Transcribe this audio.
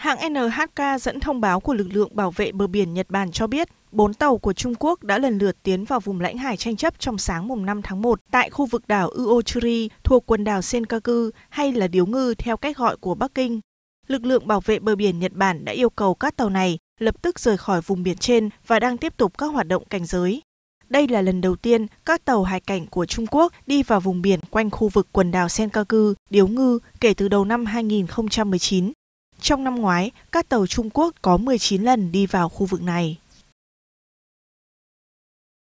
Hãng NHK dẫn thông báo của lực lượng bảo vệ bờ biển Nhật Bản cho biết, bốn tàu của Trung Quốc đã lần lượt tiến vào vùng lãnh hải tranh chấp trong sáng mùng 5 tháng 1 tại khu vực đảo Uochuri thuộc quần đảo Senkaku hay là Điếu Ngư theo cách gọi của Bắc Kinh. Lực lượng bảo vệ bờ biển Nhật Bản đã yêu cầu các tàu này lập tức rời khỏi vùng biển trên và đang tiếp tục các hoạt động cảnh giới. Đây là lần đầu tiên các tàu hải cảnh của Trung Quốc đi vào vùng biển quanh khu vực quần đảo Senkaku, Điếu Ngư kể từ đầu năm 2019. Trong năm ngoái, các tàu Trung Quốc có 19 lần đi vào khu vực này.